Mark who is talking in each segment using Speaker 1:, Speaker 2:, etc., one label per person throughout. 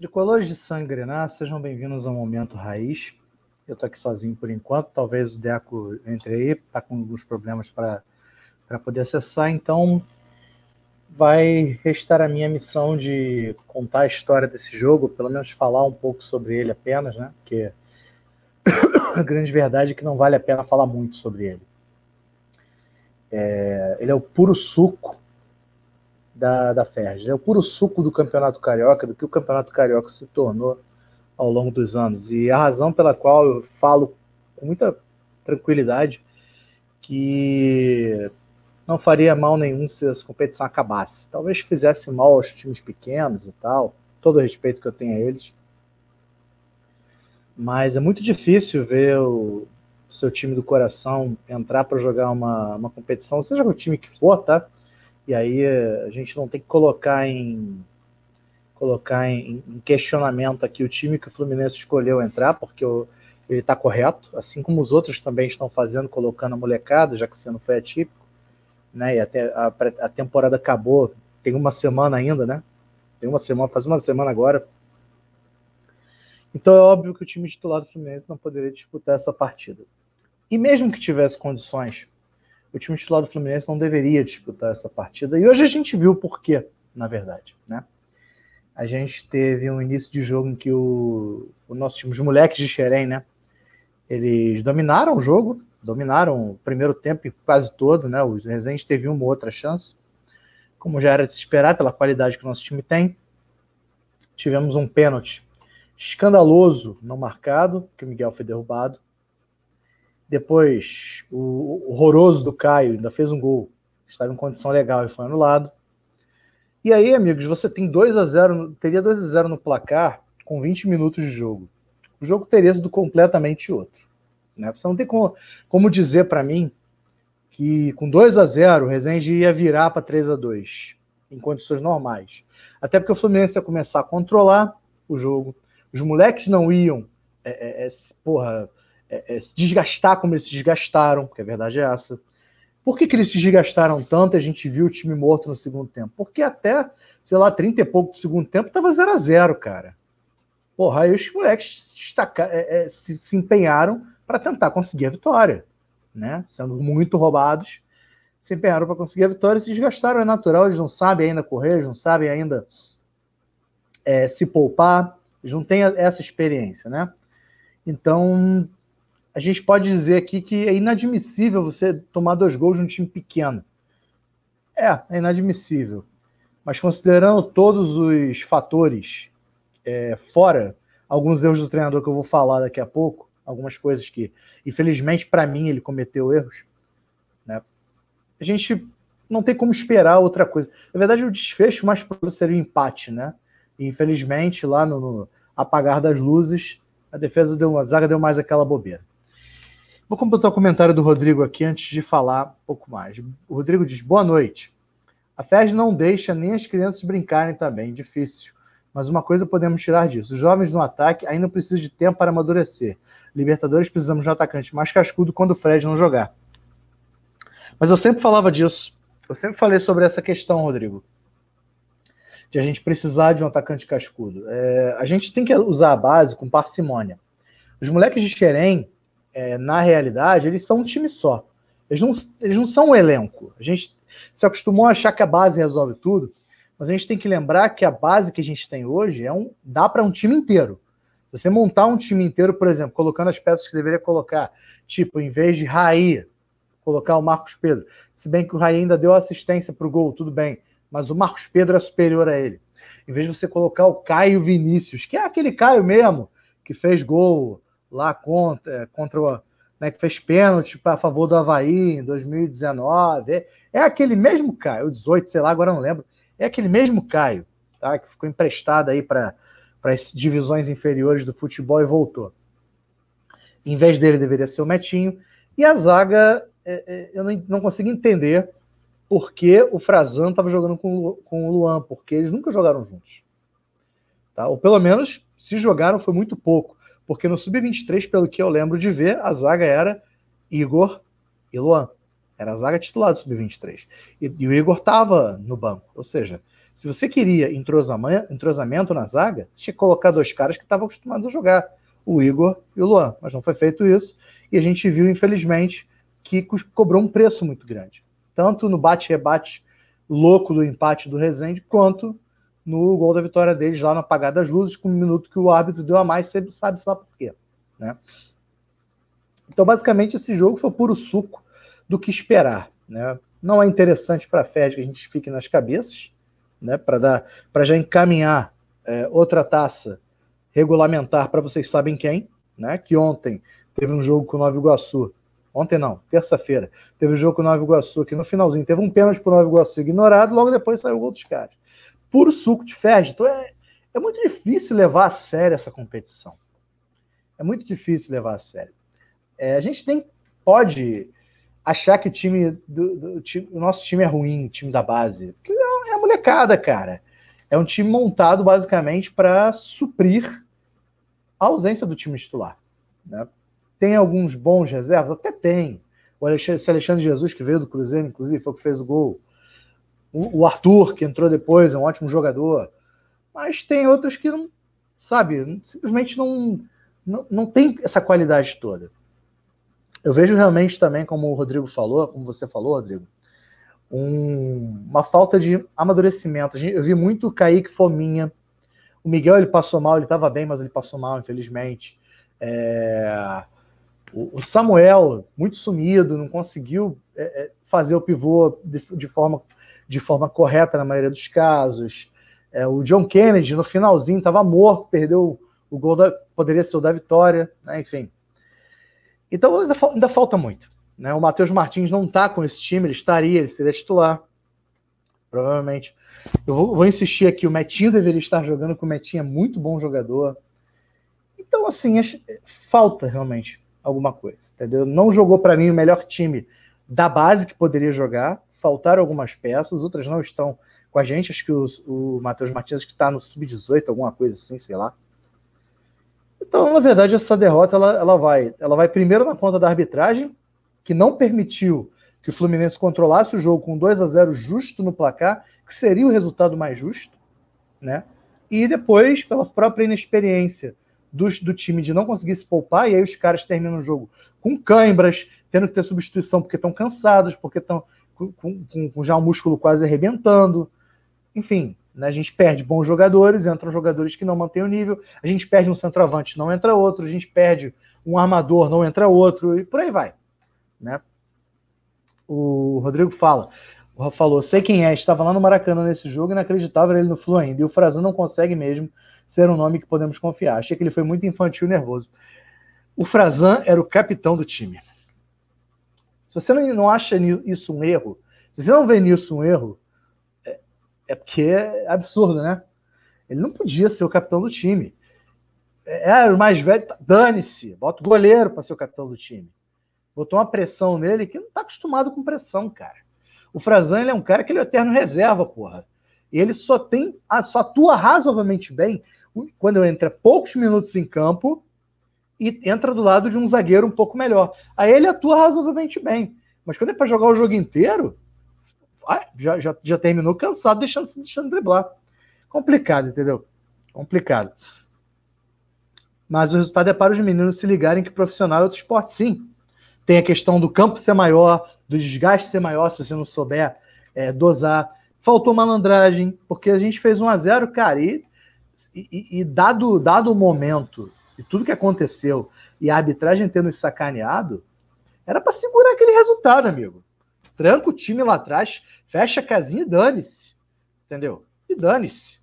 Speaker 1: Tricolores de sangue grená, sejam bem-vindos ao Momento Raiz. Eu tô aqui sozinho por enquanto, talvez o Deco entre aí, tá com alguns problemas para poder acessar, então vai restar a minha missão de contar a história desse jogo, pelo menos falar um pouco sobre ele apenas, né? Porque a grande verdade é que não vale a pena falar muito sobre ele. É, ele é o puro suco da, da Ferg. É o puro suco do Campeonato Carioca, do que o Campeonato Carioca se tornou ao longo dos anos. E a razão pela qual eu falo com muita tranquilidade que não faria mal nenhum se essa competição acabasse. Talvez fizesse mal aos times pequenos e tal, todo o respeito que eu tenho a eles. Mas é muito difícil ver o seu time do coração entrar para jogar uma, uma competição, seja o time que for, tá? E aí eh, a gente não tem que colocar em colocar em, em questionamento aqui o time que o Fluminense escolheu entrar, porque o, ele está correto, assim como os outros também estão fazendo, colocando a molecada, já que você não foi atípico, né? E até a, a temporada acabou, tem uma semana ainda, né? Tem uma semana, faz uma semana agora. Então é óbvio que o time titular do Fluminense não poderia disputar essa partida. E mesmo que tivesse condições o time titular do Fluminense não deveria disputar essa partida. E hoje a gente viu o porquê, na verdade. Né? A gente teve um início de jogo em que o, o nosso time, os moleques de Xerém, né? Eles dominaram o jogo, dominaram o primeiro tempo e quase todo, né? O Rezende teve uma outra chance, como já era de se esperar pela qualidade que o nosso time tem. Tivemos um pênalti escandaloso não marcado, que o Miguel foi derrubado. Depois, o horroroso do Caio ainda fez um gol. Estava em condição legal e foi anulado. E aí, amigos, você tem 2 a 0 teria 2 a 0 no placar com 20 minutos de jogo. O jogo teria sido completamente outro. Né? Você não tem como, como dizer para mim que com 2 a 0 o Rezende ia virar para 3 a 2 em condições normais. Até porque o Fluminense ia começar a controlar o jogo. Os moleques não iam é, é, é porra, é, é, se desgastar como eles se desgastaram, porque a verdade é essa. Por que, que eles se desgastaram tanto e a gente viu o time morto no segundo tempo? Porque até, sei lá, 30 e pouco do segundo tempo tava 0 a 0 cara. Porra, aí os moleques se, destacar, é, é, se, se empenharam para tentar conseguir a vitória, né? Sendo muito roubados, se empenharam para conseguir a vitória e se desgastaram, é natural, eles não sabem ainda correr, eles não sabem ainda é, se poupar, eles não têm essa experiência, né? Então, a gente pode dizer aqui que é inadmissível você tomar dois gols num time pequeno. É, é inadmissível. Mas considerando todos os fatores é, fora, alguns erros do treinador que eu vou falar daqui a pouco, algumas coisas que, infelizmente, para mim, ele cometeu erros, né? a gente não tem como esperar outra coisa. Na verdade, o desfecho mais provável seria o empate, né? E, infelizmente, lá no, no apagar das luzes, a defesa deu, a zaga deu mais aquela bobeira. Vou completar o comentário do Rodrigo aqui antes de falar um pouco mais. O Rodrigo diz: boa noite. A FES não deixa nem as crianças brincarem também, difícil. Mas uma coisa podemos tirar disso: os jovens no ataque ainda precisam de tempo para amadurecer. Libertadores precisamos de um atacante mais cascudo quando o Fred não jogar. Mas eu sempre falava disso. Eu sempre falei sobre essa questão, Rodrigo. De a gente precisar de um atacante cascudo. É, a gente tem que usar a base com parcimônia. Os moleques de Xerém é, na realidade, eles são um time só. Eles não, eles não são um elenco. A gente se acostumou a achar que a base resolve tudo, mas a gente tem que lembrar que a base que a gente tem hoje é um dá para um time inteiro. Você montar um time inteiro, por exemplo, colocando as peças que deveria colocar, tipo, em vez de Raí, colocar o Marcos Pedro. Se bem que o Raí ainda deu assistência para o gol, tudo bem, mas o Marcos Pedro é superior a ele. Em vez de você colocar o Caio Vinícius, que é aquele Caio mesmo, que fez gol lá contra, contra o, né, que fez pênalti a favor do Havaí em 2019. É, é aquele mesmo Caio, 18, sei lá, agora não lembro. É aquele mesmo Caio, tá? Que ficou emprestado aí para as divisões inferiores do futebol e voltou. Em vez dele deveria ser o Metinho. E a zaga, é, é, eu não, não consigo entender por que o Frazan estava jogando com, com o Luan, porque eles nunca jogaram juntos. Tá? Ou pelo menos, se jogaram, foi muito pouco. Porque no Sub-23, pelo que eu lembro de ver, a zaga era Igor e Luan. Era a zaga titular do Sub-23. E, e, o Igor estava no banco. Ou seja, se você queria entrosamento na zaga, você tinha que colocar dois caras que estavam acostumados a jogar, o Igor e o Luan. Mas não foi feito isso. E a gente viu, infelizmente, que cobrou um preço muito grande. Tanto no bate-rebate louco do empate do Rezende, quanto no gol da vitória deles lá no apagar das luzes, com um minuto que o árbitro deu a mais, você sabe só por quê. Né? Então, basicamente, esse jogo foi puro suco do que esperar. Né? Não é interessante para a Fed que a gente fique nas cabeças, né? para dar, para já encaminhar é, outra taça regulamentar para vocês sabem quem, né? que ontem teve um jogo com o Nova Iguaçu, ontem não, terça-feira, teve um jogo com o Nova Iguaçu, que no finalzinho teve um pênalti para o Nova Iguaçu ignorado, logo depois saiu o gol dos caras puro suco de ferro. Então é, é muito difícil levar a sério essa competição. É muito difícil levar a sério. É, a gente nem pode achar que o time do, do, do, o nosso time é ruim, o time da base. Porque é, é a molecada, cara. É um time montado basicamente para suprir a ausência do time titular. Né? Tem alguns bons reservas? Até tem. O Alexandre, esse Alexandre Jesus, que veio do Cruzeiro, inclusive, foi o que fez o gol. O, Arthur, que entrou depois, é um ótimo jogador. Mas tem outros que não, sabe, simplesmente não, não, não tem essa qualidade toda. Eu vejo realmente também, como o Rodrigo falou, como você falou, Rodrigo, um, uma falta de amadurecimento. Eu vi muito o Kaique Fominha. O Miguel ele passou mal, ele estava bem, mas ele passou mal, infelizmente. É... O Samuel, muito sumido, não conseguiu é, é, fazer o pivô de, forma de forma correta na maioria dos casos. É, o John Kennedy, no finalzinho, estava morto, perdeu o gol, da, poderia ser o da vitória, né? enfim. Então ainda, ainda falta muito. Né? O Matheus Martins não está com esse time, ele estaria, ele seria titular, provavelmente. Eu vou, vou insistir aqui, o Metinho deveria estar jogando, porque o Metinho é muito bom jogador. Então, assim, falta realmente alguma coisa, entendeu? Não jogou para mim o melhor time da base que poderia jogar, faltaram algumas peças, outras não estão com a gente. Acho que o, o Matheus Martins que está no sub-18, alguma coisa assim, sei lá. Então, na verdade, essa derrota ela, ela vai, ela vai primeiro na conta da arbitragem, que não permitiu que o Fluminense controlasse o jogo com 2 a 0 justo no placar, que seria o resultado mais justo, né? E depois pela própria inexperiência do, do time de não conseguir se poupar, e aí os caras terminam o jogo com cãibras, tendo que ter substituição porque estão cansados, porque estão com, com, com já o músculo quase arrebentando. Enfim, né? a gente perde bons jogadores, entram jogadores que não mantêm o nível, a gente perde um centroavante, não entra outro, a gente perde um armador, não entra outro, e por aí vai. Né? O Rodrigo fala. O falou, sei quem é, estava lá no Maracanã nesse jogo, inacreditável ele no Flu ainda. E o Frazan não consegue mesmo ser um nome que podemos confiar. Achei que ele foi muito infantil e nervoso. O Frazan era o capitão do time. Se você não, não acha isso um erro, se você não vê nisso um erro, é, é porque é absurdo, né? Ele não podia ser o capitão do time. É, é, era o mais velho, tá, dane-se, bota o goleiro para ser o capitão do time. Botou uma pressão nele que não está acostumado com pressão, cara. O Frazan ele é um cara que ele é eterno reserva, porra. E ele só tem, só atua razoavelmente bem quando entra poucos minutos em campo e entra do lado de um zagueiro um pouco melhor. Aí ele atua razoavelmente bem. Mas quando é para jogar o jogo inteiro, já, já, já terminou cansado, deixando se deixando driblar. Complicado, entendeu? Complicado. Mas o resultado é para os meninos se ligarem que profissional é outro esporte, sim. Tem a questão do campo ser maior, do desgaste ser maior, se você não souber é, dosar. Faltou malandragem, porque a gente fez 1 a 0 cara, e, e, e dado, dado o momento e tudo que aconteceu, e a arbitragem tendo sacaneado, era para segurar aquele resultado, amigo. Tranca o time lá atrás, fecha a casinha e dane-se. Entendeu? E dane-se.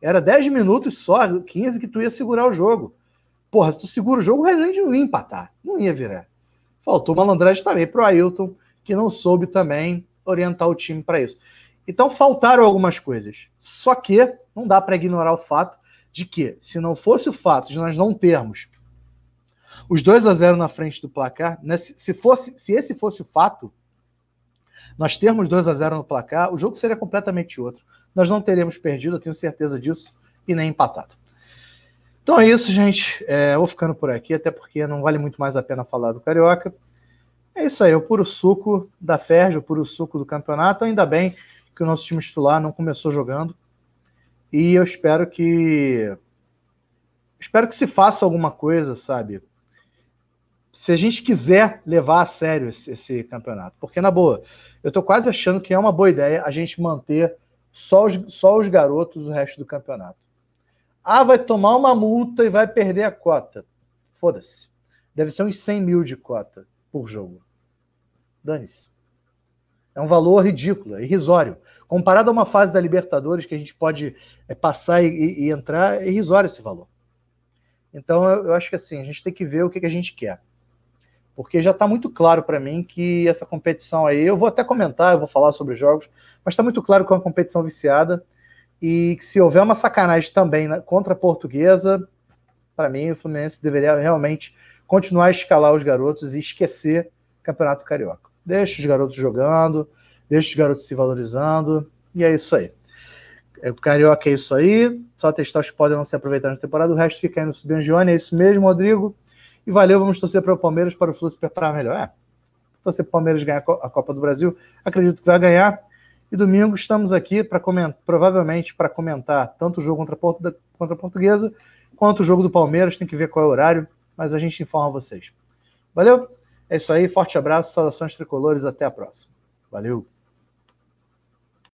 Speaker 1: Era 10 minutos só, 15 que tu ia segurar o jogo. Porra, se tu segura o jogo, o Rezende não ia empatar. Não ia virar. Faltou malandragem também pro Ailton, que não soube também orientar o time para isso. Então faltaram algumas coisas. Só que não dá para ignorar o fato de que, se não fosse o fato de nós não termos os 2 a 0 na frente do placar, né, se, fosse, se esse fosse o fato, nós termos 2 a 0 no placar, o jogo seria completamente outro. Nós não teríamos perdido, eu tenho certeza disso, e nem empatado. Então é isso, gente. É, vou ficando por aqui, até porque não vale muito mais a pena falar do Carioca. É isso aí, o puro suco da Ferg, o puro suco do campeonato. Ainda bem que o nosso time titular não começou jogando, e eu espero que. Espero que se faça alguma coisa, sabe? Se a gente quiser levar a sério esse, esse campeonato. Porque, na boa, eu estou quase achando que é uma boa ideia a gente manter só os, só os garotos o resto do campeonato. Ah, vai tomar uma multa e vai perder a cota. Foda-se. Deve ser uns 100 mil de cota por jogo. Dane-se. É um valor ridículo, é irrisório. Comparado a uma fase da Libertadores que a gente pode é, passar e, e, entrar, é irrisório esse valor. Então eu, eu, acho que assim, a gente tem que ver o que, que a gente quer. Porque já está muito claro para mim que essa competição aí, eu vou até comentar, eu vou falar sobre os jogos, mas está muito claro que é uma competição viciada e que se houver uma sacanagem também né, contra a portuguesa, para mim o Fluminense deveria realmente continuar a escalar os garotos e esquecer o Campeonato Carioca. Deixa os garotos jogando, deixa os garotos se valorizando, e é isso aí. É, o Carioca é isso aí, só testar os podem não se aproveitar na temporada, o resto fica aí no Subengione, é isso mesmo, Rodrigo. E valeu, vamos torcer para o Palmeiras, para o Flu se preparar melhor. É, torcer para o Palmeiras ganhar a Copa do Brasil, acredito que vai ganhar. E domingo estamos aqui para provavelmente para comentar tanto o jogo contra a, contra a Portuguesa quanto o jogo do Palmeiras, tem que ver qual é o horário, mas a gente informa vocês. Valeu! É isso aí, forte abraço, saudações tricolores, até a próxima. Valeu!